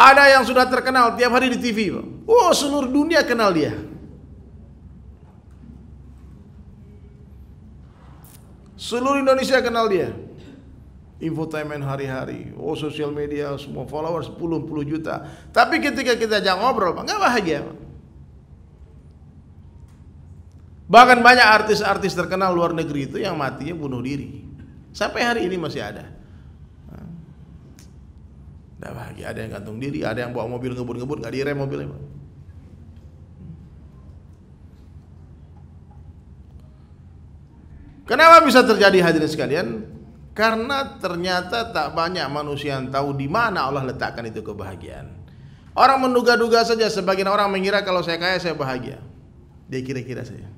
Ada yang sudah terkenal tiap hari di TV. Oh, seluruh dunia kenal dia. Seluruh Indonesia kenal dia. Infotainment hari-hari, oh sosial media semua followers 10 puluh juta. Tapi ketika kita jangan ngobrol, nggak bahagia. Bahkan banyak artis-artis terkenal luar negeri itu yang matinya bunuh diri. Sampai hari ini masih ada. Tidak bahagia, ada yang gantung diri, ada yang bawa mobil ngebut-ngebut, nggak direm mobilnya. Kenapa bisa terjadi hadirin sekalian? Karena ternyata tak banyak manusia yang tahu di mana Allah letakkan itu kebahagiaan. Orang menduga-duga saja sebagian orang mengira kalau saya kaya saya bahagia. Dia kira-kira saja.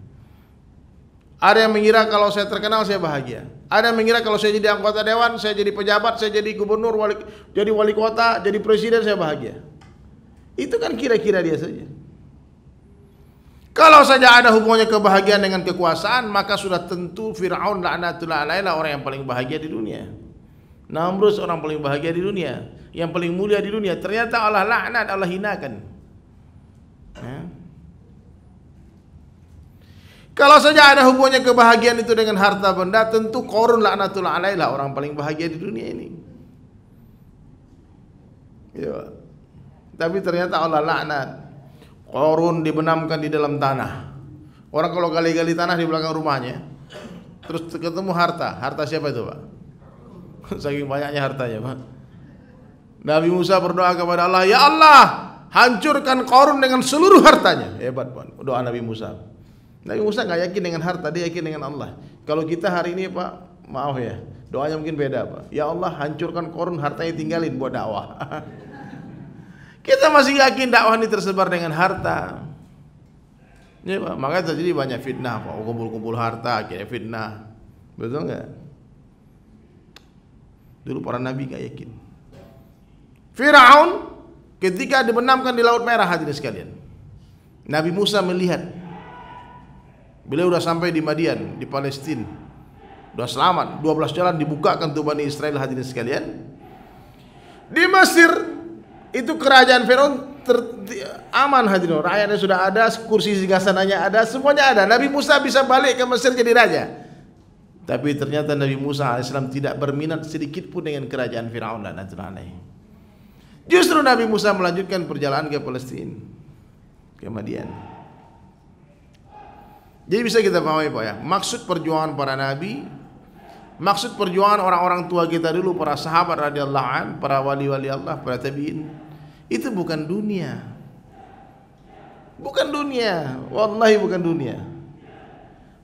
Ada yang mengira kalau saya terkenal saya bahagia. Ada yang mengira kalau saya jadi anggota dewan, saya jadi pejabat, saya jadi gubernur, wali, jadi wali kota, jadi presiden saya bahagia. Itu kan kira-kira dia saja. Kalau saja ada hubungannya kebahagiaan dengan kekuasaan, maka sudah tentu Fir'aun laknatullah alailah orang yang paling bahagia di dunia. Namrus orang paling bahagia di dunia, yang paling mulia di dunia. Ternyata Allah laknat, Allah hinakan. Kalau saja ada hubungannya kebahagiaan itu dengan harta benda, tentu korun laknatul alailah orang paling bahagia di dunia ini. Ya. Tapi ternyata Allah laknat. Korun dibenamkan di dalam tanah. Orang kalau gali-gali tanah di belakang rumahnya, terus ketemu harta. Harta siapa itu, Pak? Saking banyaknya hartanya, Pak. Nabi Musa berdoa kepada Allah, "Ya Allah, hancurkan Korun dengan seluruh hartanya." Hebat, Pak. Doa Nabi Musa. Nabi Musa nggak yakin dengan harta, dia yakin dengan Allah. Kalau kita hari ini Pak, maaf ya, doanya mungkin beda Pak. Ya Allah hancurkan korun hartanya tinggalin buat dakwah. kita masih yakin dakwah ini tersebar dengan harta. Ya Pak, makanya terjadi banyak fitnah Pak, kumpul-kumpul harta, kira fitnah. Betul nggak? Dulu para nabi nggak yakin. Firaun ketika dibenamkan di laut merah hadirin sekalian. Nabi Musa melihat Beliau sudah sampai di Madian, di Palestina. Sudah selamat, 12 jalan dibukakan untuk Bani Israel hadirin sekalian. Di Mesir itu kerajaan Firaun aman hadirin. Rakyatnya sudah ada, kursi singgasananya ada, semuanya ada. Nabi Musa bisa balik ke Mesir jadi raja. Tapi ternyata Nabi Musa AS tidak berminat sedikit pun dengan kerajaan Firaun dan aneh. Justru Nabi Musa melanjutkan perjalanan ke Palestina. Ke Madian. Jadi bisa kita pahami Pak ya, maksud perjuangan para nabi, maksud perjuangan orang-orang tua kita dulu, para sahabat radiyallahu an, para wali-wali Allah, para tabiin, itu bukan dunia. Bukan dunia, wallahi bukan dunia.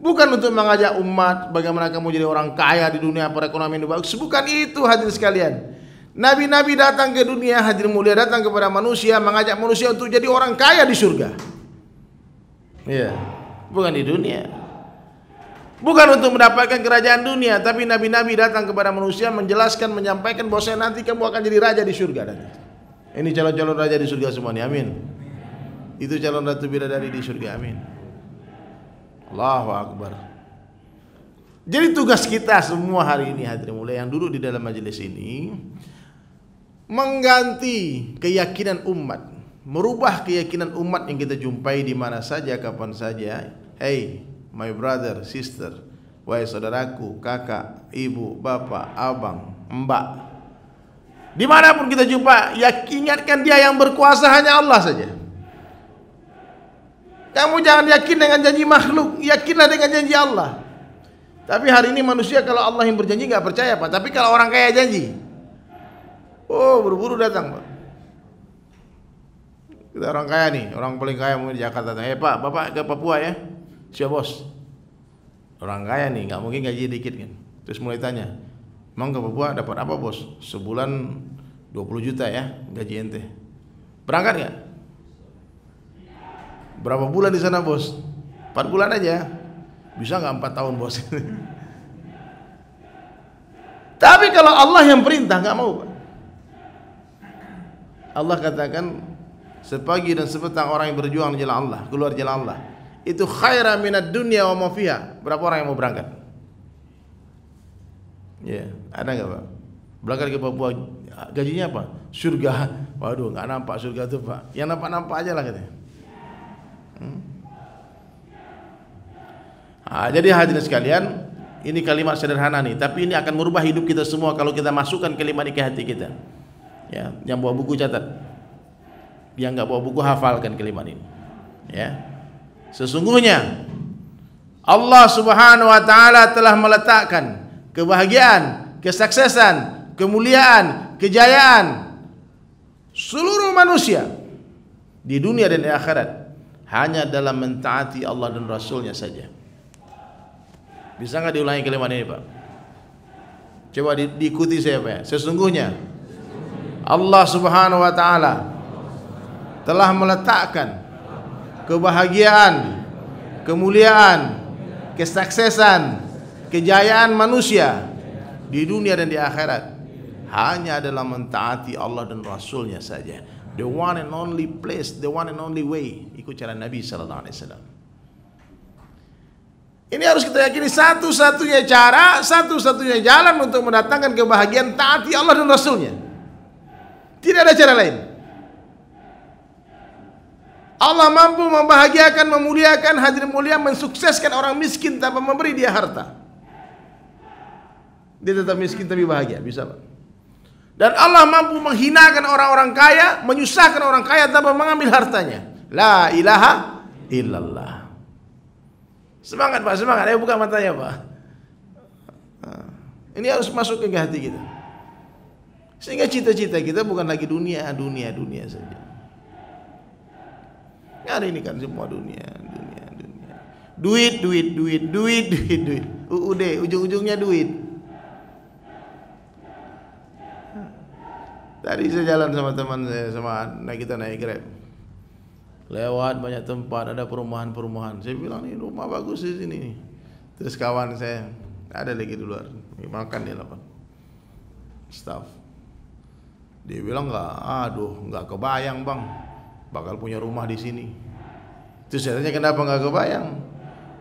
Bukan untuk mengajak umat bagaimana kamu jadi orang kaya di dunia perekonomian bagus. Bukan itu hadir sekalian. Nabi-nabi datang ke dunia, hadir mulia datang kepada manusia, mengajak manusia untuk jadi orang kaya di surga. Iya. Yeah bukan di dunia. Bukan untuk mendapatkan kerajaan dunia, tapi nabi-nabi datang kepada manusia menjelaskan, menyampaikan bahwa saya nanti kamu akan jadi raja di surga nanti. Ini calon-calon raja di surga semua nih, amin. Itu calon ratu bidadari di surga, amin. Allahu Akbar. Jadi tugas kita semua hari ini hadirin mulia yang duduk di dalam majelis ini mengganti keyakinan umat merubah keyakinan umat yang kita jumpai di mana saja kapan saja hey my brother sister wahai saudaraku kakak ibu bapak abang mbak dimanapun kita jumpa yakinkan dia yang berkuasa hanya Allah saja kamu jangan yakin dengan janji makhluk yakinlah dengan janji Allah tapi hari ini manusia kalau Allah yang berjanji nggak percaya pak tapi kalau orang kaya janji oh buru-buru datang pak kita orang kaya nih orang paling kaya mungkin di Jakarta eh pak bapak ke Papua ya siap bos orang kaya nih nggak mungkin gaji dikit kan terus mulai tanya emang ke Papua dapat apa bos sebulan 20 juta ya gaji ente berangkat nggak berapa bulan di sana bos Empat bulan aja bisa nggak 4 tahun bos tapi kalau Allah yang perintah nggak mau Allah katakan sepagi dan sepetang orang yang berjuang di jalan Allah, keluar jalan Allah. Itu khaira minat dunia wa mafia. Berapa orang yang mau berangkat? Ya, yeah. ada nggak Pak? Berangkat ke Papua gajinya apa? Surga. Waduh, nggak nampak surga tuh Pak. Yang nampak-nampak aja lah katanya. Hmm? Nah, jadi hadirin sekalian, ini kalimat sederhana nih, tapi ini akan merubah hidup kita semua kalau kita masukkan kalimat ini ke hati kita. Ya, yang buat buku catat yang nggak bawa buku hafalkan kalimat ini ya sesungguhnya Allah Subhanahu wa taala telah meletakkan kebahagiaan, kesuksesan, kemuliaan, kejayaan seluruh manusia di dunia dan di akhirat hanya dalam mentaati Allah dan Rasulnya saja. Bisa nggak diulangi kalimat ini Pak? Coba di, diikuti saya Pak. Sesungguhnya Allah Subhanahu wa taala telah meletakkan kebahagiaan, kemuliaan, kesuksesan, kejayaan manusia di dunia dan di akhirat hanya adalah mentaati Allah dan Rasulnya saja. The one and only place, the one and only way. Ikut cara Nabi Sallallahu Alaihi Wasallam. Ini harus kita yakini satu-satunya cara, satu-satunya jalan untuk mendatangkan kebahagiaan taati Allah dan Rasulnya. Tidak ada cara lain. Allah mampu membahagiakan, memuliakan, hadir mulia, mensukseskan orang miskin tanpa memberi dia harta. Dia tetap miskin tapi bahagia, bisa Pak. Dan Allah mampu menghinakan orang-orang kaya, menyusahkan orang kaya tanpa mengambil hartanya. La ilaha illallah. Semangat Pak, semangat. Ayo buka matanya Pak. Ah. Ini harus masuk ke hati kita. Sehingga cita-cita kita bukan lagi dunia, dunia, dunia saja hari ini kan semua dunia, dunia, dunia. Duit, duit, duit, duit, duit, duit. UUD, ujung-ujungnya duit. Tadi saya jalan sama teman saya, sama naik kita naik grab. Lewat banyak tempat, ada perumahan-perumahan. Saya bilang, ini rumah bagus di sini. Terus kawan saya, ada lagi di luar, makan dia lapan. Staff. Dia bilang, nggak, aduh, nggak kebayang bang bakal punya rumah di sini. itu saya tanya kenapa nggak kebayang?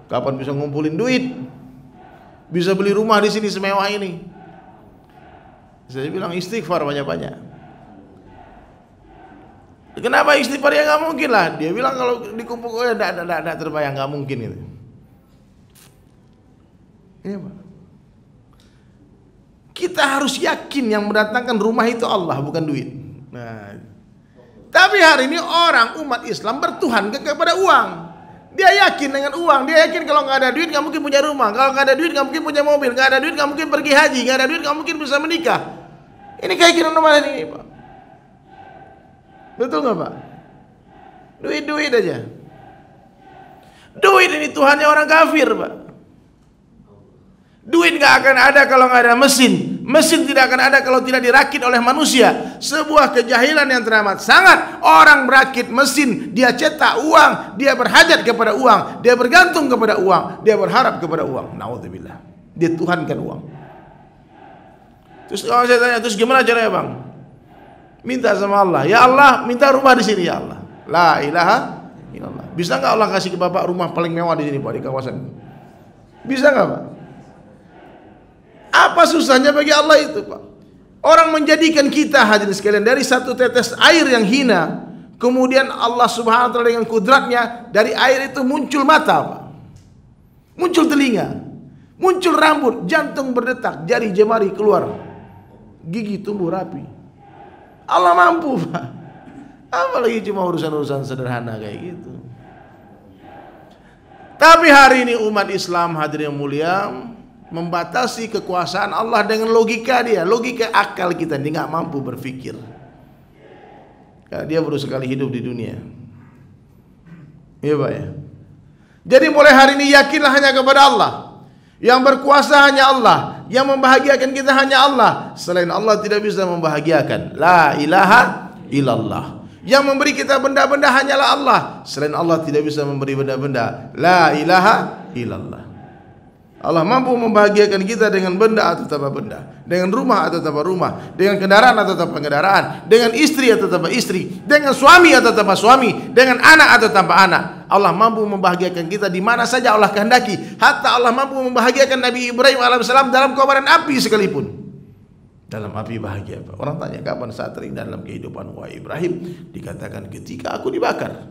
Kapan bisa ngumpulin duit? Bisa beli rumah di sini semewah ini? Saya bilang istighfar banyak-banyak. Kenapa istighfar ya nggak mungkin lah? Dia bilang kalau dikumpul oh, ya tidak tidak tidak terbayang nggak mungkin itu. Iya pak. Kita harus yakin yang mendatangkan rumah itu Allah bukan duit. Nah, tapi hari ini orang umat Islam bertuhan ke kepada uang. Dia yakin dengan uang. Dia yakin kalau nggak ada duit nggak mungkin punya rumah. Kalau nggak ada duit nggak mungkin punya mobil. Nggak ada duit nggak mungkin pergi haji. Nggak ada duit nggak mungkin bisa menikah. Ini keyakinan umat ini, Pak. Betul nggak, Pak? Duit-duit aja. Duit ini Tuhannya orang kafir, Pak. Duit nggak akan ada kalau nggak ada mesin. Mesin tidak akan ada kalau tidak dirakit oleh manusia. Sebuah kejahilan yang teramat sangat. Orang merakit mesin, dia cetak uang, dia berhajat kepada uang, dia bergantung kepada uang, dia berharap kepada uang. Nauzubillah. Dia tuhankan uang. Terus kalau saya tanya, terus gimana caranya bang? Minta sama Allah. Ya Allah, minta rumah di sini ya Allah. La ilaha illallah. Bisa nggak Allah kasih ke bapak rumah paling mewah di sini pak di kawasan? Bisa nggak pak? Apa susahnya bagi Allah itu, Pak? Orang menjadikan kita hadirin sekalian dari satu tetes air yang hina, kemudian Allah Subhanahu wa taala dengan kudratnya dari air itu muncul mata, Pak. Muncul telinga, muncul rambut, jantung berdetak, jari jemari keluar. Gigi tumbuh rapi. Allah mampu, Pak. Apalagi cuma urusan-urusan sederhana kayak gitu. Tapi hari ini umat Islam hadirin yang mulia membatasi kekuasaan Allah dengan logika dia, logika akal kita, dia nggak mampu berpikir. Karena dia baru sekali hidup di dunia. Iya pak ya. Jadi mulai hari ini yakinlah hanya kepada Allah. Yang berkuasa hanya Allah. Yang membahagiakan kita hanya Allah. Selain Allah tidak bisa membahagiakan. La ilaha illallah. Yang memberi kita benda-benda hanyalah Allah. Selain Allah tidak bisa memberi benda-benda. La ilaha illallah. Allah mampu membahagiakan kita dengan benda atau tanpa benda, dengan rumah atau tanpa rumah, dengan kendaraan atau tanpa kendaraan, dengan istri atau tanpa istri, dengan suami atau tanpa suami, dengan anak atau tanpa anak. Allah mampu membahagiakan kita di mana saja Allah kehendaki. Hatta Allah mampu membahagiakan Nabi Ibrahim alaihissalam dalam kobaran api sekalipun. Dalam api bahagia. Orang tanya kapan saat terindah dalam kehidupan wahai Ibrahim? Dikatakan ketika aku dibakar.